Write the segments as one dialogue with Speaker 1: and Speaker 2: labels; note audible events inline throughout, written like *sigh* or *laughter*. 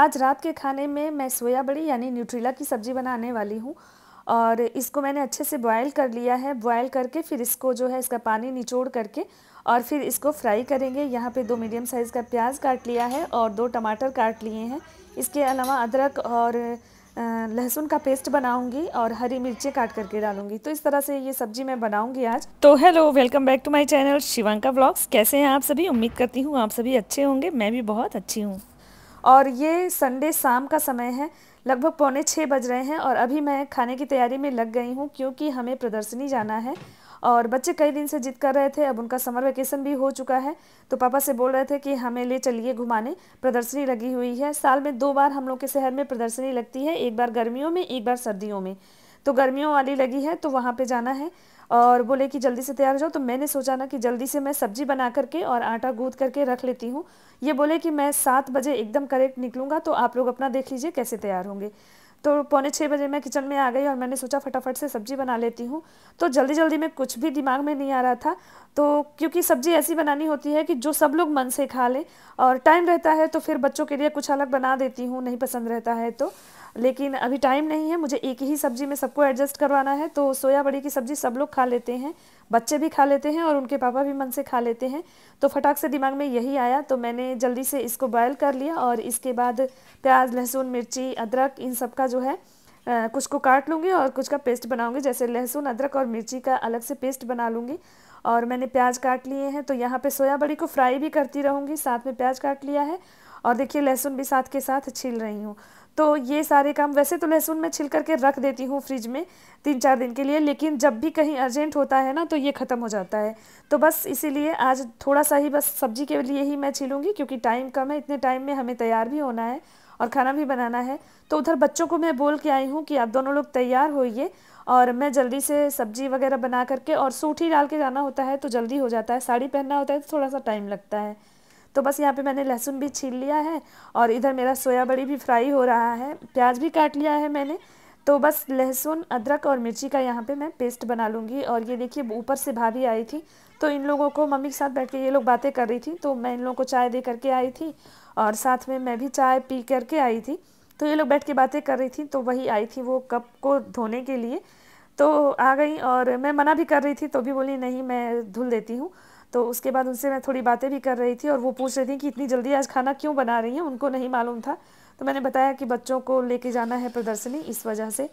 Speaker 1: आज रात के खाने में मैं सोया बड़ी यानी न्यूट्रीला की सब्ज़ी बनाने वाली हूँ और इसको मैंने अच्छे से बॉयल कर लिया है बॉयल करके फिर इसको जो है इसका पानी निचोड़ करके और फिर इसको फ्राई करेंगे यहाँ पे दो मीडियम साइज़ का प्याज काट लिया है और दो टमाटर काट लिए हैं इसके अलावा अदरक और लहसुन का पेस्ट बनाऊंगी और हरी मिर्चें काट करके डालूंगी तो इस तरह से ये सब्जी मैं बनाऊंगी आज तो hello welcome back to my channel Shivanka blogs कैसे हैं आप सभी उम्मीद करती हूँ आप सभी अच्छे होंगे मैं भी बहुत अच्छी हूँ और ये संडे शाम का समय है लगभग पौने छः बज रहे हैं और अभी मैं खाने की तैयारी में लग गई हूँ क्योंकि हमें प्रदर्शनी जाना है और बच्चे कई दिन से जिद कर रहे थे अब उनका समर वेकेशन भी हो चुका है तो पापा से बोल रहे थे कि हमें ले चलिए घुमाने प्रदर्शनी लगी हुई है साल में दो बार हम लोग के शहर में प्रदर्शनी लगती है एक बार गर्मियों में एक बार सर्दियों में तो गर्मियों वाली लगी है तो वहाँ पे जाना है और बोले कि जल्दी से तैयार हो जाओ तो मैंने सोचा ना कि जल्दी से मैं सब्जी बना करके और आटा गूँद करके रख लेती हूँ ये बोले कि मैं सात बजे एकदम करेक्ट निकलूँगा तो आप लोग अपना देख लीजिए कैसे तैयार होंगे तो पौने छः बजे मैं किचन में आ गई और मैंने सोचा फटाफट से सब्जी बना लेती हूँ तो जल्दी जल्दी में कुछ भी दिमाग में नहीं आ रहा था तो क्योंकि सब्जी ऐसी बनानी होती है कि जो सब लोग मन से खा लें और टाइम रहता है तो फिर बच्चों के लिए कुछ अलग बना देती हूँ नहीं पसंद रहता है तो लेकिन अभी टाइम नहीं है मुझे एक ही सब्ज़ी में सबको एडजस्ट करवाना है तो सोया बड़ी की सब्ज़ी सब लोग खा लेते हैं बच्चे भी खा लेते हैं और उनके पापा भी मन से खा लेते हैं तो फटाक से दिमाग में यही आया तो मैंने जल्दी से इसको बॉयल कर लिया और इसके बाद प्याज लहसुन मिर्ची अदरक इन सब का जो है आ, कुछ को काट लूँगी और कुछ का पेस्ट बनाऊँगी जैसे लहसुन अदरक और मिर्ची का अलग से पेस्ट बना लूँगी और मैंने प्याज काट लिए हैं तो यहाँ पे सोया बड़ी को फ्राई भी करती रहूँगी साथ में प्याज काट लिया है और देखिए लहसुन भी साथ के साथ छील रही हूँ तो ये सारे काम वैसे तो लहसुन मैं छिल करके रख देती हूँ फ्रिज में तीन चार दिन के लिए लेकिन जब भी कहीं अर्जेंट होता है ना तो ये ख़त्म हो जाता है तो बस इसीलिए आज थोड़ा सा ही बस सब्जी के लिए ही मैं छिलूँगी क्योंकि टाइम कम है इतने टाइम में हमें तैयार भी होना है और खाना भी बनाना है तो उधर बच्चों को मैं बोल के आई हूँ कि आप दोनों लोग तैयार होइए और मैं जल्दी से सब्जी वगैरह बना करके और सूट ही डाल के जाना होता है तो जल्दी हो जाता है साड़ी पहनना होता है तो थोड़ा सा टाइम लगता है तो बस यहाँ पे मैंने लहसुन भी छील लिया है और इधर मेरा सोया बड़ी भी फ्राई हो रहा है प्याज भी काट लिया है मैंने तो बस लहसुन अदरक और मिर्ची का यहाँ पे मैं पेस्ट बना लूँगी और ये देखिए ऊपर से भाभी आई थी तो इन लोगों को मम्मी के साथ बैठ के ये लोग बातें कर रही थी तो मैं इन लोगों को चाय दे करके आई थी और साथ में मैं भी चाय पी करके आई थी तो ये लोग बैठ के बातें कर रही थी तो वही आई थी वो कप को धोने के लिए तो आ गई और मैं मना भी कर रही थी तो भी बोली नहीं मैं धुल देती हूँ तो उसके बाद उनसे मैं थोड़ी बातें भी कर रही थी और वो पूछ रही थी कि इतनी जल्दी आज खाना क्यों बना रही हैं उनको नहीं मालूम था तो मैंने बताया कि बच्चों को लेके जाना है प्रदर्शनी इस वजह से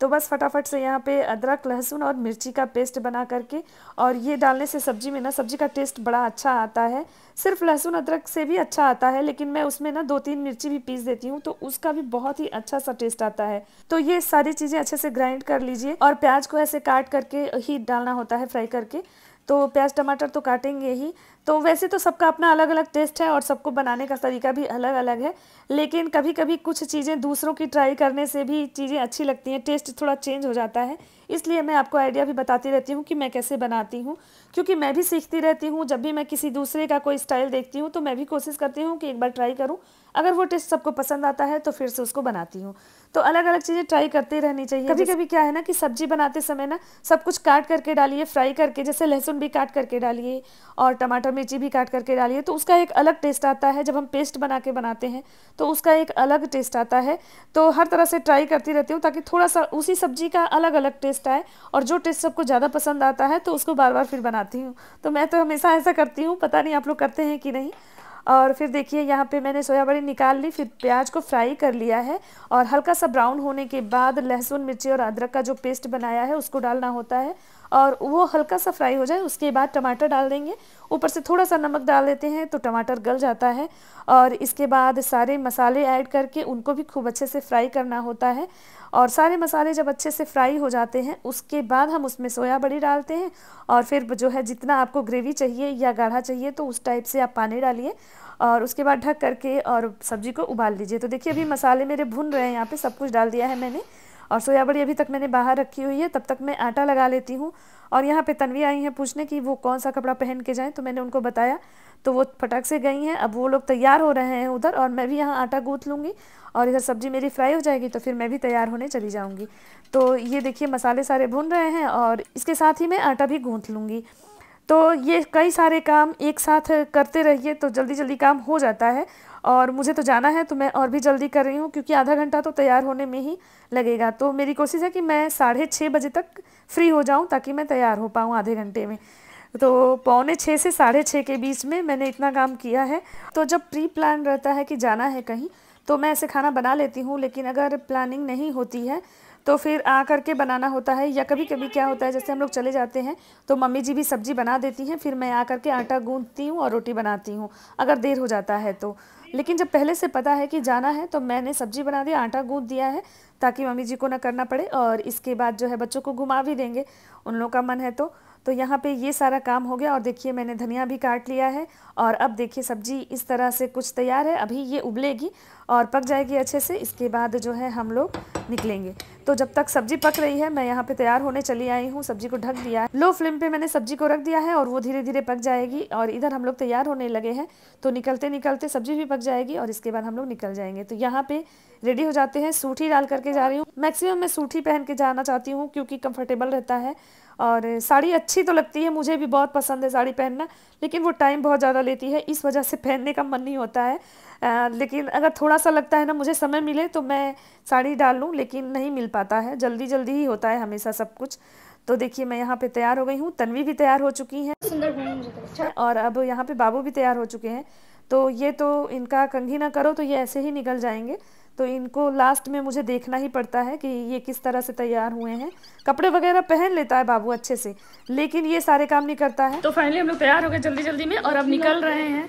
Speaker 1: तो बस फटाफट से यहाँ पे अदरक लहसुन और मिर्ची का पेस्ट बना करके और ये डालने से सब्जी में ना सब्जी का टेस्ट बड़ा अच्छा आता है सिर्फ लहसुन अदरक से भी अच्छा आता है लेकिन मैं उसमें ना दो तीन मिर्ची भी पीस देती हूँ तो उसका भी बहुत ही अच्छा सा टेस्ट आता है तो ये सारी चीज़ें अच्छे से ग्राइंड कर लीजिए और प्याज को ऐसे काट करके ही डालना होता है फ्राई करके तो प्याज टमाटर तो काटेंगे ही तो वैसे तो सबका अपना अलग अलग टेस्ट है और सबको बनाने का तरीका भी अलग अलग है लेकिन कभी कभी कुछ चीज़ें दूसरों की ट्राई करने से भी चीज़ें अच्छी लगती हैं टेस्ट थोड़ा चेंज हो जाता है इसलिए मैं आपको आइडिया भी बताती रहती हूँ कि मैं कैसे बनाती हूँ क्योंकि मैं भी सीखती रहती हूँ जब भी मैं किसी दूसरे का कोई स्टाइल देखती हूँ तो मैं भी कोशिश करती हूँ कि एक बार ट्राई करूँ अगर वो टेस्ट सबको पसंद आता है तो फिर से उसको बनाती हूँ तो अलग अलग चीज़ें ट्राई करते रहनी चाहिए कभी कभी क्या है ना कि सब्जी बनाते समय ना सब कुछ काट करके डालिए फ्राई करके जैसे लहसुन भी काट करके डालिए और टमाटर मिर्ची भी काट करके डालिए तो उसका एक अलग टेस्ट आता है जब हम पेस्ट बना के बनाते हैं तो उसका एक अलग टेस्ट आता है तो हर तरह से ट्राई करती रहती हूँ ताकि थोड़ा सा उसी सब्जी का अलग अलग टेस्ट आए और जो टेस्ट सबको ज़्यादा पसंद आता है तो उसको बार बार फिर बनाती हूँ तो मैं तो हमेशा ऐसा करती हूँ पता नहीं आप लोग करते हैं कि नहीं और फिर देखिए यहाँ पे मैंने सोया बड़ी निकाल ली फिर प्याज को फ्राई कर लिया है और हल्का सा ब्राउन होने के बाद लहसुन मिर्ची और अदरक का जो पेस्ट बनाया है उसको डालना होता है और वो हल्का सा फ्राई हो जाए उसके बाद टमाटर डाल देंगे ऊपर से थोड़ा सा नमक डाल देते हैं तो टमाटर गल जाता है और इसके बाद सारे मसाले ऐड करके उनको भी खूब अच्छे से फ्राई करना होता है और सारे मसाले जब अच्छे से फ्राई हो जाते हैं उसके बाद हम उसमें सोया बड़ी डालते हैं और फिर जो है जितना आपको ग्रेवी चाहिए या गाढ़ा चाहिए तो उस टाइप से आप पानी डालिए और उसके बाद ढक करके और सब्ज़ी को उबाल लीजिए तो देखिए अभी मसाले मेरे भुन रहे हैं यहाँ पे सब कुछ डाल दिया है मैंने और सोयाबड़ी अभी तक मैंने बाहर रखी हुई है तब तक मैं आटा लगा लेती हूँ और यहाँ पे तनवी आई हैं पूछने कि वो कौन सा कपड़ा पहन के जाएँ तो मैंने उनको बताया तो वो फटक से गई हैं अब वो लोग तैयार हो रहे हैं उधर और मैं भी यहाँ आटा गूँथ लूँगी और इधर सब्जी मेरी फ्राई हो जाएगी तो फिर मैं भी तैयार होने चली जाऊँगी तो ये देखिए मसाले सारे भून रहे हैं और इसके साथ ही मैं आटा भी गूँथ लूँगी तो ये कई सारे काम एक साथ करते रहिए तो जल्दी जल्दी काम हो जाता है और मुझे तो जाना है तो मैं और भी जल्दी कर रही हूँ क्योंकि आधा घंटा तो तैयार होने में ही लगेगा तो मेरी कोशिश है कि मैं साढ़े छः बजे तक फ्री हो जाऊँ ताकि मैं तैयार हो पाऊँ आधे घंटे में तो पौने छः से साढ़े छः के बीच में मैंने इतना काम किया है तो जब प्री प्लान रहता है कि जाना है कहीं तो मैं ऐसे खाना बना लेती हूँ लेकिन अगर प्लानिंग नहीं होती है तो फिर आ करके बनाना होता है या कभी कभी क्या होता है जैसे हम लोग चले जाते हैं तो मम्मी जी भी सब्ज़ी बना देती हैं फिर मैं आ करके आटा गूँधती हूँ और रोटी बनाती हूँ अगर देर हो जाता है तो लेकिन जब पहले से पता है कि जाना है तो मैंने सब्जी बना दी आटा गूँथ दिया है ताकि मम्मी जी को ना करना पड़े और इसके बाद जो है बच्चों को घुमा भी देंगे उन लोगों का मन है तो तो यहाँ पे ये सारा काम हो गया और देखिए मैंने धनिया भी काट लिया है और अब देखिए सब्जी इस तरह से कुछ तैयार है अभी ये उबलेगी और पक जाएगी अच्छे से इसके बाद जो है हम लोग निकलेंगे तो जब तक सब्जी पक रही है मैं यहाँ पे तैयार होने चली आई हूँ सब्जी को ढक दिया है लो फ्लेम पे मैंने सब्जी को रख दिया है और वो धीरे धीरे पक जाएगी और इधर हम लोग तैयार होने लगे हैं तो निकलते निकलते सब्जी भी पक जाएगी और इसके बाद हम लोग निकल जाएंगे तो यहाँ पे रेडी हो जाते हैं सूठी डाल करके जा रही हूँ मैक्सिमम मैं सूठी पहन के जाना चाहती हूँ क्योंकि कंफर्टेबल रहता है और साड़ी अच्छी तो लगती है मुझे भी बहुत पसंद है साड़ी पहनना लेकिन वो टाइम बहुत ज़्यादा लेती है इस वजह से पहनने का मन नहीं होता है लेकिन अगर थोड़ा सा लगता है ना मुझे समय मिले तो मैं साड़ी डाल लूँ लेकिन नहीं मिल पाता है जल्दी जल्दी ही होता है हमेशा सब कुछ तो देखिए मैं यहाँ पे तैयार हो गई हूँ तनवी भी तैयार हो चुकी हैं अच्छा। और अब यहाँ पे बाबू भी तैयार हो चुके हैं तो ये तो इनका कंघी ना करो तो ये ऐसे ही निकल जाएंगे तो इनको लास्ट में मुझे देखना ही पड़ता है कि ये किस तरह से तैयार हुए हैं कपड़े वगैरह पहन लेता है बाबू अच्छे से लेकिन ये सारे काम नहीं करता है तो फाइनली हम लोग तैयार हो गए जल्दी जल्दी में और अब निकल रहे हैं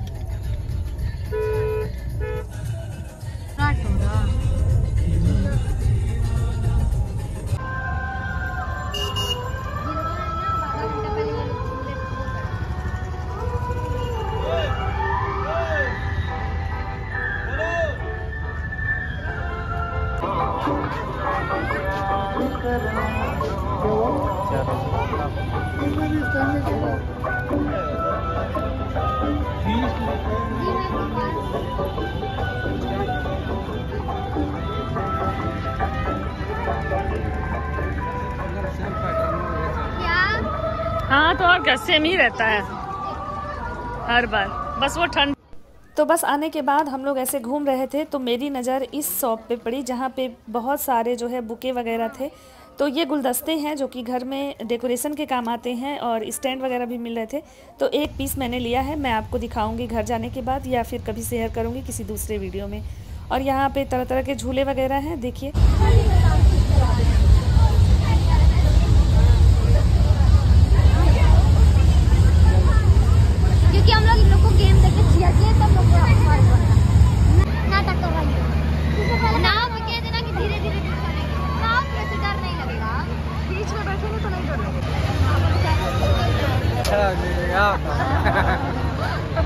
Speaker 1: हाँ तो और गस्से ही रहता है हर बार बस वो ठंड तो बस आने के बाद हम लोग ऐसे घूम रहे थे तो मेरी नज़र इस शॉप पे पड़ी जहाँ पे बहुत सारे जो है बुके वगैरह थे तो ये गुलदस्ते हैं जो कि घर में डेकोरेशन के काम आते हैं और स्टैंड वगैरह भी मिल रहे थे तो एक पीस मैंने लिया है मैं आपको दिखाऊंगी घर जाने के बाद या फिर कभी शेयर करूँगी किसी दूसरे वीडियो में और यहाँ पे तरह तरह के झूले वगैरह हैं देखिए हाँ,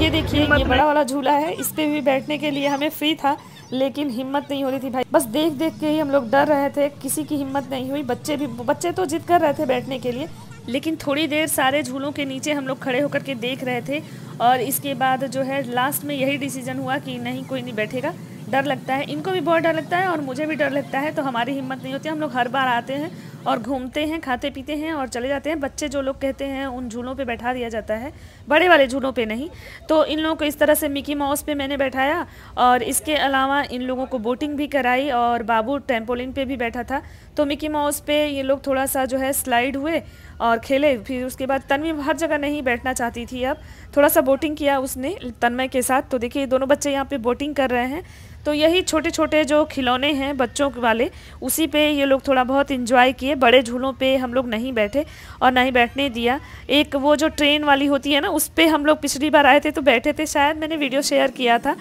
Speaker 1: ये देखिए ये बड़ा वाला झूला है इस पे भी बैठने के लिए हमें फ्री था लेकिन हिम्मत नहीं हो रही थी भाई बस देख देख के ही हम लोग डर रहे थे किसी की हिम्मत नहीं हुई बच्चे भी बच्चे तो जिद कर रहे थे बैठने के लिए लेकिन थोड़ी देर सारे झूलों के नीचे हम लोग खड़े होकर के देख रहे थे और इसके बाद जो है लास्ट में यही डिसीजन हुआ कि नहीं कोई नहीं बैठेगा डर लगता है इनको भी बहुत डर लगता है और मुझे भी डर लगता है तो हमारी हिम्मत नहीं होती हम लोग हर बार आते हैं और घूमते हैं खाते पीते हैं और चले जाते हैं बच्चे जो लोग कहते हैं उन झूलों पे बैठा दिया जाता है बड़े वाले झूलों पे नहीं तो इन लोगों को इस तरह से मिकी माउस पे मैंने बैठाया और इसके अलावा इन लोगों को बोटिंग भी कराई और बाबू टेम्पोलिन पे भी बैठा था तो मिकी माउस पे ये लोग थोड़ा सा जो है स्लाइड हुए और खेले फिर उसके बाद तन्वी हर जगह नहीं बैठना चाहती थी अब थोड़ा सा बोटिंग किया उसने तन्मय के साथ तो देखिए दोनों बच्चे यहाँ पे बोटिंग कर रहे हैं तो यही छोटे छोटे जो खिलौने हैं बच्चों वाले उसी पे ये लोग थोड़ा बहुत इन्जॉय किए बड़े झूलों पे हम लोग नहीं बैठे और ना ही बैठने दिया एक वो जो ट्रेन वाली होती है ना उस पर हम लोग पिछली बार आए थे तो बैठे थे शायद मैंने वीडियो शेयर किया था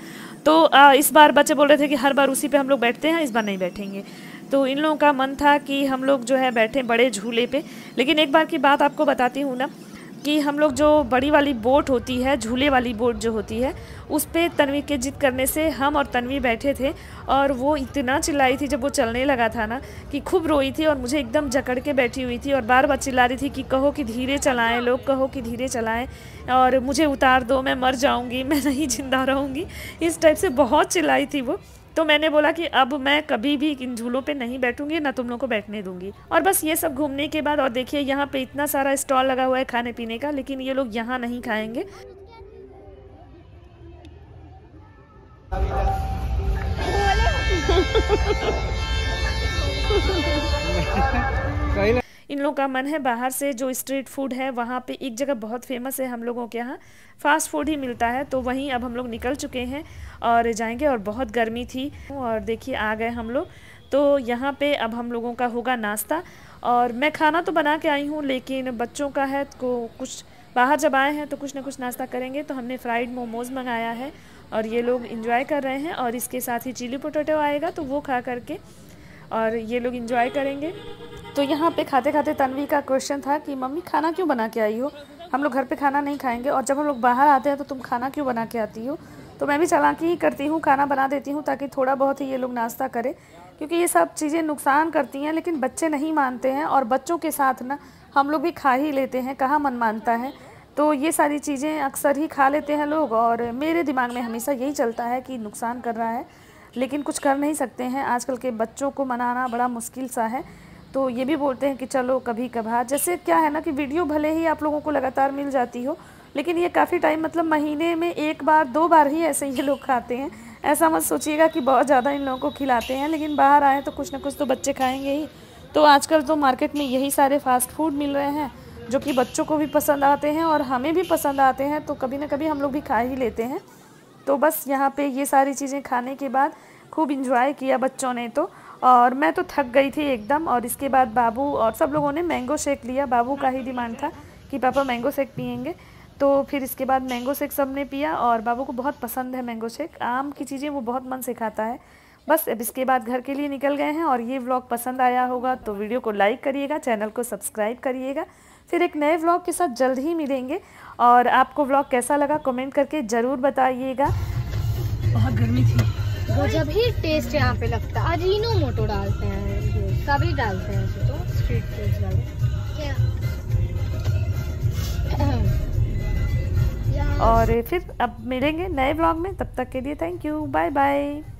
Speaker 1: तो इस बार बच्चे बोल रहे थे कि हर बार उसी पर हम लोग बैठते हैं इस बार नहीं बैठेंगे तो इन लोगों का मन था कि हम लोग जो है बैठे बड़े झूले पे लेकिन एक बार की बात आपको बताती हूँ ना कि हम लोग जो बड़ी वाली बोट होती है झूले वाली बोट जो होती है उस पर तनवी के जिद करने से हम और तनवी बैठे थे और वो इतना चिल्लाई थी जब वो चलने लगा था ना कि खूब रोई थी और मुझे एकदम जकड़ के बैठी हुई थी और बार बार चिल्ला रही थी कि कहो कि धीरे चलाएं लोग कहो कि धीरे चलाएं और मुझे उतार दो मैं मर जाऊँगी *laughs* मैं नहीं जिंदा रहूँगी इस टाइप से बहुत चिल्लाई थी वो तो मैंने बोला कि अब मैं कभी भी इन झूलों पे नहीं बैठूंगी ना तुम लोग को बैठने दूंगी और बस ये सब घूमने के बाद और देखिए यहाँ पे इतना सारा स्टॉल लगा हुआ है खाने पीने का लेकिन ये लोग यहाँ नहीं खाएंगे *laughs* इन लोगों का मन है बाहर से जो स्ट्रीट फूड है वहाँ पे एक जगह बहुत फेमस है हम लोगों के यहाँ फास्ट फूड ही मिलता है तो वहीं अब हम लोग निकल चुके हैं और जाएंगे और बहुत गर्मी थी और देखिए आ गए हम लोग तो यहाँ पे अब हम लोगों का होगा नाश्ता और मैं खाना तो बना के आई हूँ लेकिन बच्चों का है तो कुछ बाहर जब आए हैं तो कुछ ना कुछ नाश्ता करेंगे तो हमने फ्राइड मोमोज़ मंगाया है और ये लोग इन्जॉय कर रहे हैं और इसके साथ ही चिली पोटैटो आएगा तो वो खा करके और ये लोग इन्जॉय करेंगे तो यहाँ पे खाते खाते तनवी का क्वेश्चन था कि मम्मी खाना क्यों बना के आई हो हम लोग घर पे खाना नहीं खाएंगे और जब हम लोग बाहर आते हैं तो तुम खाना क्यों बना के आती हो तो मैं भी चालाकी ही करती हूँ खाना बना देती हूँ ताकि थोड़ा बहुत ही ये लोग नाश्ता करें क्योंकि ये सब चीज़ें नुकसान करती हैं लेकिन बच्चे नहीं मानते हैं और बच्चों के साथ ना हम लोग भी खा ही लेते हैं कहाँ मन मानता है तो ये सारी चीज़ें अक्सर ही खा लेते हैं लोग और मेरे दिमाग में हमेशा यही चलता है कि नुकसान कर रहा है लेकिन कुछ कर नहीं सकते हैं आजकल के बच्चों को मनाना बड़ा मुश्किल सा है तो ये भी बोलते हैं कि चलो कभी कभार जैसे क्या है ना कि वीडियो भले ही आप लोगों को लगातार मिल जाती हो लेकिन ये काफ़ी टाइम मतलब महीने में एक बार दो बार ही ऐसे ये लोग खाते हैं ऐसा मत सोचिएगा कि बहुत ज़्यादा इन लोगों को खिलाते हैं लेकिन बाहर आए तो कुछ ना कुछ तो बच्चे खाएंगे ही तो आजकल तो मार्केट में यही सारे फास्ट फूड मिल रहे हैं जो कि बच्चों को भी पसंद आते हैं और हमें भी पसंद आते हैं तो कभी ना कभी हम लोग भी खा ही लेते हैं तो बस यहाँ पे ये सारी चीज़ें खाने के बाद खूब इंजॉय किया बच्चों ने तो और मैं तो थक गई थी एकदम और इसके बाद बाबू और सब लोगों ने मैंगो शेक लिया बाबू का ही डिमांड था कि पापा मैंगो शेक पियेंगे तो फिर इसके बाद मैंगो शेक सब ने पिया और बाबू को बहुत पसंद है मैंगो शेक आम की चीज़ें वो बहुत मन से खाता है बस अब इसके बाद घर के लिए निकल गए हैं और ये व्लॉग पसंद आया होगा तो वीडियो को लाइक करिएगा चैनल को सब्सक्राइब करिएगा फिर एक नए व्लॉग के साथ जल्द ही मिलेंगे और आपको व्लॉग कैसा लगा कमेंट करके ज़रूर बताइएगा बहुत गर्मी थी जब ही टेस्ट यहाँ पे लगता है अजीनो मोटो डालते हैं सभी डालते हैं तो स्ट्रीट फूड वाले और फिर अब मिलेंगे नए ब्लॉग में तब तक के लिए थैंक यू बाय बाय